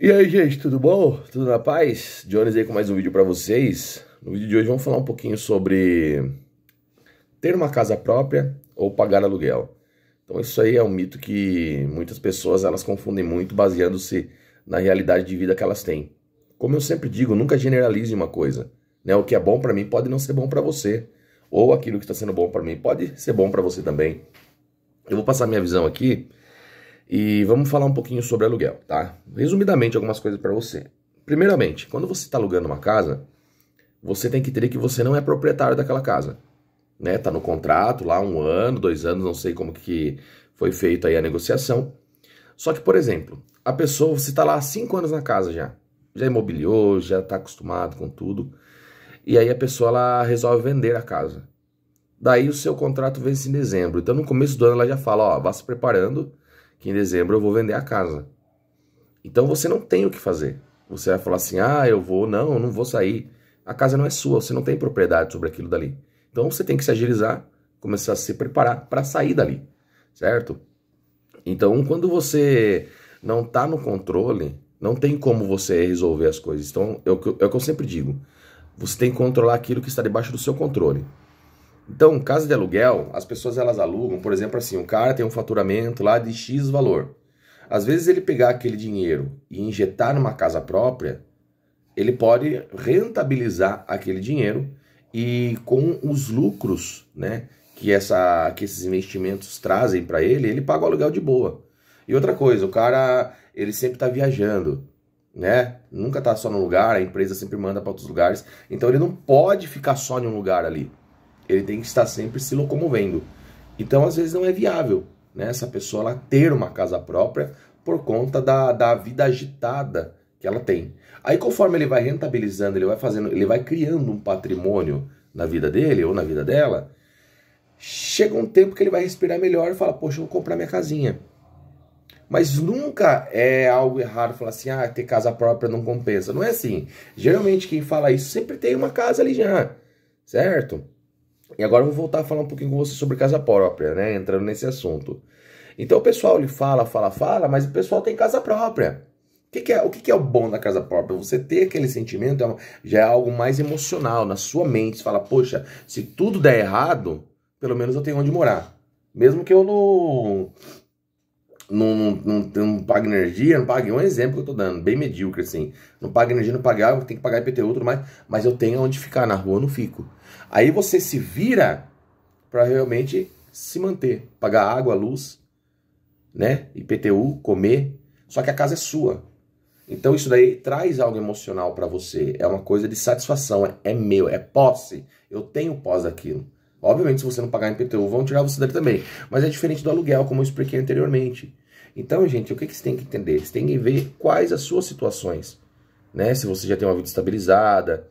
E aí, gente, tudo bom? Tudo na paz? Jones aí com mais um vídeo para vocês. No vídeo de hoje vamos falar um pouquinho sobre ter uma casa própria ou pagar aluguel. Então isso aí é um mito que muitas pessoas elas confundem muito baseando-se na realidade de vida que elas têm. Como eu sempre digo, nunca generalize uma coisa, né? O que é bom para mim pode não ser bom para você, ou aquilo que está sendo bom para mim pode ser bom para você também. Eu vou passar minha visão aqui e vamos falar um pouquinho sobre aluguel, tá? Resumidamente, algumas coisas para você. Primeiramente, quando você está alugando uma casa, você tem que ter que você não é proprietário daquela casa. Né? Tá no contrato lá um ano, dois anos, não sei como que foi feita aí a negociação. Só que, por exemplo, a pessoa, você está lá há cinco anos na casa já. Já imobiliou, já está acostumado com tudo. E aí a pessoa ela resolve vender a casa. Daí o seu contrato vence em dezembro. Então no começo do ano ela já fala, ó, vá se preparando que em dezembro eu vou vender a casa. Então você não tem o que fazer. Você vai falar assim: ah, eu vou, não, eu não vou sair. A casa não é sua, você não tem propriedade sobre aquilo dali. Então você tem que se agilizar, começar a se preparar para sair dali, certo? Então quando você não está no controle, não tem como você resolver as coisas. Então é, é o que eu sempre digo: você tem que controlar aquilo que está debaixo do seu controle. Então, casa de aluguel, as pessoas elas alugam, por exemplo, assim, um cara tem um faturamento lá de X valor. Às vezes ele pegar aquele dinheiro e injetar numa casa própria, ele pode rentabilizar aquele dinheiro e com os lucros, né, que essa que esses investimentos trazem para ele, ele paga o aluguel de boa. E outra coisa, o cara, ele sempre está viajando, né? Nunca está só no lugar, a empresa sempre manda para outros lugares, então ele não pode ficar só em um lugar ali. Ele tem que estar sempre se locomovendo. Então, às vezes, não é viável né, essa pessoa ela ter uma casa própria por conta da, da vida agitada que ela tem. Aí, conforme ele vai rentabilizando, ele vai fazendo, ele vai criando um patrimônio na vida dele ou na vida dela, chega um tempo que ele vai respirar melhor e fala, poxa, eu vou comprar minha casinha. Mas nunca é algo errado falar assim, ah, ter casa própria não compensa. Não é assim. Geralmente quem fala isso sempre tem uma casa ali já, certo? E agora eu vou voltar a falar um pouquinho com você sobre casa própria, né? Entrando nesse assunto. Então o pessoal ele fala, fala, fala, mas o pessoal tem casa própria. O que, que é o que, que, é o bom da casa própria? Você ter aquele sentimento é já é algo mais emocional na sua mente. Você fala, poxa, se tudo der errado, pelo menos eu tenho onde morar. Mesmo que eu não não, não, não paga energia, não paga. É um exemplo que eu tô dando, bem medíocre assim. Não paga energia, não paga água, tem que pagar IPTU tudo mais. Mas eu tenho onde ficar, na rua eu não fico. Aí você se vira para realmente se manter, pagar água, luz, né? IPTU, comer. Só que a casa é sua. Então isso daí traz algo emocional para você. É uma coisa de satisfação, é, é meu, é posse. Eu tenho pós daquilo. Obviamente, se você não pagar IPTU, vão tirar você dali também. Mas é diferente do aluguel, como eu expliquei anteriormente. Então, gente, o que, que você tem que entender? Você tem que ver quais as suas situações. Né? Se você já tem uma vida estabilizada,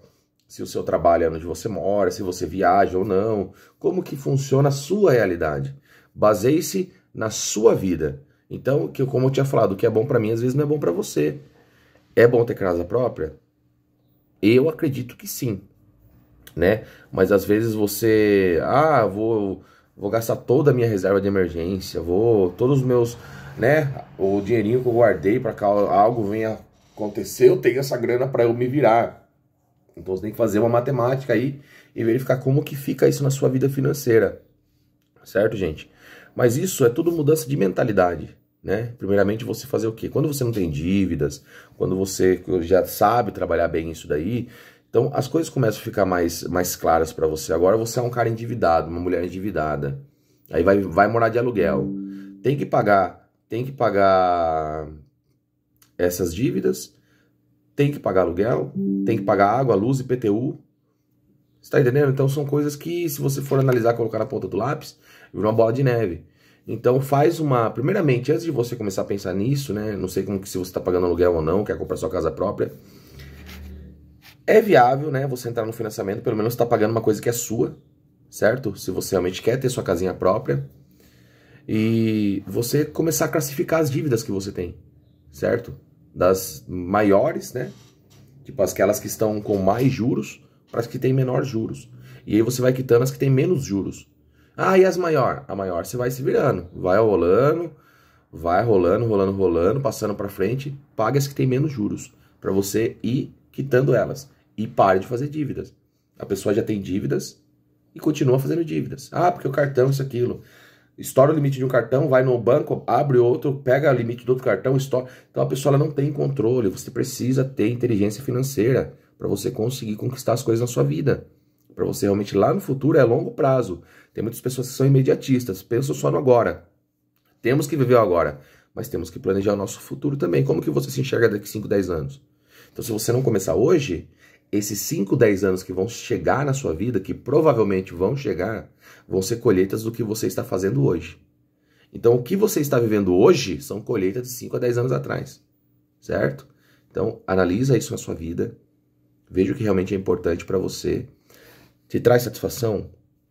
se o seu trabalho é onde você mora, se você viaja ou não. Como que funciona a sua realidade. Baseie-se na sua vida. Então, que, como eu tinha falado, o que é bom para mim às vezes não é bom para você. É bom ter casa própria? Eu acredito que sim né? Mas às vezes você, ah, vou vou gastar toda a minha reserva de emergência, vou todos os meus, né, o dinheirinho que eu guardei para algo venha acontecer, eu tenho essa grana para eu me virar. Então você tem que fazer uma matemática aí e verificar como que fica isso na sua vida financeira. Certo, gente? Mas isso é tudo mudança de mentalidade, né? Primeiramente você fazer o quê? Quando você não tem dívidas, quando você já sabe trabalhar bem isso daí, então as coisas começam a ficar mais, mais claras para você. Agora você é um cara endividado, uma mulher endividada. Aí vai, vai morar de aluguel. Tem que pagar, tem que pagar essas dívidas, tem que pagar aluguel, tem que pagar água, luz, e Você Está entendendo? Então são coisas que se você for analisar, colocar na ponta do lápis, vira uma bola de neve. Então faz uma, primeiramente, antes de você começar a pensar nisso, né? Não sei como que se você está pagando aluguel ou não, quer comprar sua casa própria é viável, né? Você entrar no financiamento, pelo menos está pagando uma coisa que é sua, certo? Se você realmente quer ter sua casinha própria. E você começar a classificar as dívidas que você tem, certo? Das maiores, né? Tipo aquelas que estão com mais juros para as que têm menores juros. E aí você vai quitando as que têm menos juros. Ah, e as maior? A maior você vai se virando, vai rolando, vai rolando, rolando, rolando, passando para frente, paga as que têm menos juros, para você ir quitando elas e pare de fazer dívidas. A pessoa já tem dívidas e continua fazendo dívidas. Ah, porque o cartão, isso, aquilo. Estoura o limite de um cartão, vai no banco, abre outro, pega o limite do outro cartão, estoura. Então a pessoa não tem controle. Você precisa ter inteligência financeira para você conseguir conquistar as coisas na sua vida. Para você realmente lá no futuro é longo prazo. Tem muitas pessoas que são imediatistas, pensam só no agora. Temos que viver agora, mas temos que planejar o nosso futuro também. Como que você se enxerga daqui 5, 10 anos? Então se você não começar hoje, esses 5, 10 anos que vão chegar na sua vida, que provavelmente vão chegar, vão ser colheitas do que você está fazendo hoje. Então, o que você está vivendo hoje são colheitas de 5 a 10 anos atrás, certo? Então, analisa isso na sua vida, veja o que realmente é importante para você, te traz satisfação,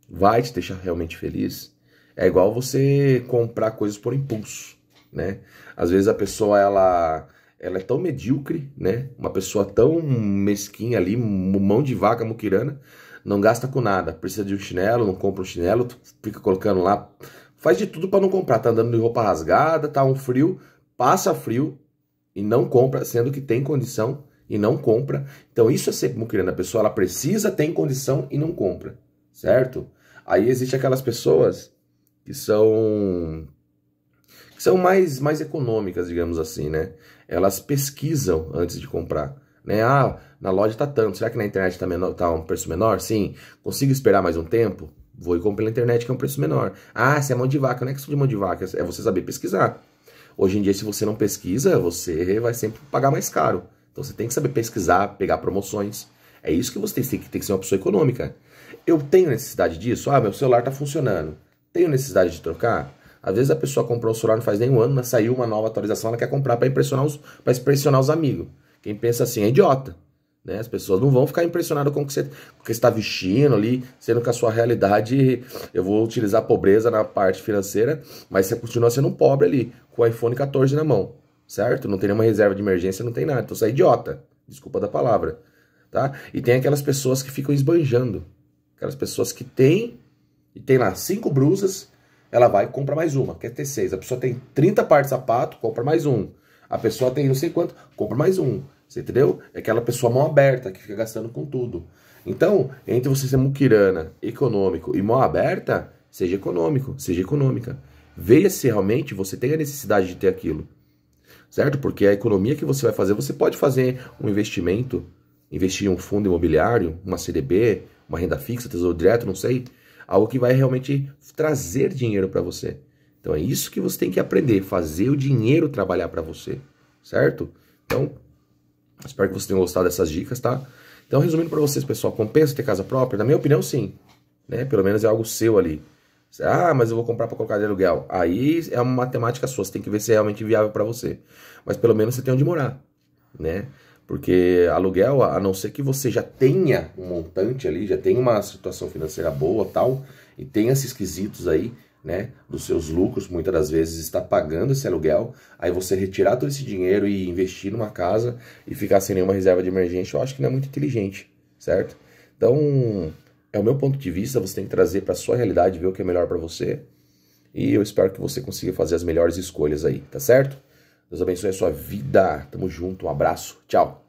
vai te deixar realmente feliz. É igual você comprar coisas por impulso, né? Às vezes a pessoa, ela ela é tão medíocre, né? Uma pessoa tão mesquinha ali, mão de vaca muquirana, não gasta com nada. Precisa de um chinelo, não compra um chinelo, fica colocando lá. Faz de tudo para não comprar. Tá andando de roupa rasgada, tá um frio, passa frio e não compra, sendo que tem condição e não compra. Então isso é sempre muquirana. A pessoa ela precisa, tem condição e não compra, certo? Aí existe aquelas pessoas que são que são mais mais econômicas, digamos assim, né? elas pesquisam antes de comprar. Né? Ah, na loja está tanto, será que na internet está tá um preço menor? Sim. Consigo esperar mais um tempo? Vou e compro pela internet que é um preço menor. Ah, se é mão de vaca, não é questão de mão de vaca, é você saber pesquisar. Hoje em dia, se você não pesquisa, você vai sempre pagar mais caro. Então você tem que saber pesquisar, pegar promoções. É isso que você tem que, tem que ser uma pessoa econômica. Eu tenho necessidade disso? Ah, meu celular está funcionando. Tenho necessidade de trocar? Às vezes a pessoa comprou o celular não faz nem um ano, mas saiu uma nova atualização, ela quer comprar para impressionar os para impressionar os amigos. Quem pensa assim é idiota. Né? As pessoas não vão ficar impressionadas com o que você, o que está vestindo ali, sendo que a sua realidade, eu vou utilizar a pobreza na parte financeira, mas você continua sendo um pobre ali, com o iPhone 14 na mão, certo? Não tem nenhuma reserva de emergência, não tem nada. Então você é idiota, desculpa da palavra, tá? E tem aquelas pessoas que ficam esbanjando, aquelas pessoas que têm, e tem lá cinco brusas, ela vai e compra mais uma, quer ter seis. A pessoa tem 30 partes de sapato, compra mais um. A pessoa tem não sei quanto, compra mais um. Você entendeu? É aquela pessoa mão aberta que fica gastando com tudo. Então, entre você ser muquirana, econômico e mão aberta, seja econômico, seja econômica. Veja se realmente você tem a necessidade de ter aquilo. Certo? Porque a economia que você vai fazer, você pode fazer um investimento, investir em um fundo imobiliário, uma CDB, uma renda fixa, tesouro direto, não sei algo que vai realmente trazer dinheiro para você. Então é isso que você tem que aprender, fazer o dinheiro trabalhar para você, certo? Então, espero que vocês tenham gostado dessas dicas, tá? Então, resumindo para vocês, pessoal, compensa ter casa própria? Na minha opinião, sim. Né? Pelo menos é algo seu ali. Ah, mas eu vou comprar para colocar de aluguel. Aí é uma matemática sua, você tem que ver se é realmente viável para você. Mas pelo menos você tem onde morar, né? Porque aluguel, a não ser que você já tenha um montante ali, já tenha uma situação financeira boa tal, e tenha esses quesitos aí, né, dos seus lucros, muitas das vezes está pagando esse aluguel, aí você retirar todo esse dinheiro e investir numa casa e ficar sem nenhuma reserva de emergência, eu acho que não é muito inteligente, certo? Então, é o meu ponto de vista, você tem que trazer para sua realidade, ver o que é melhor para você. E eu espero que você consiga fazer as melhores escolhas aí, tá certo? Deus abençoe a sua vida. Tamo junto. Um abraço. Tchau.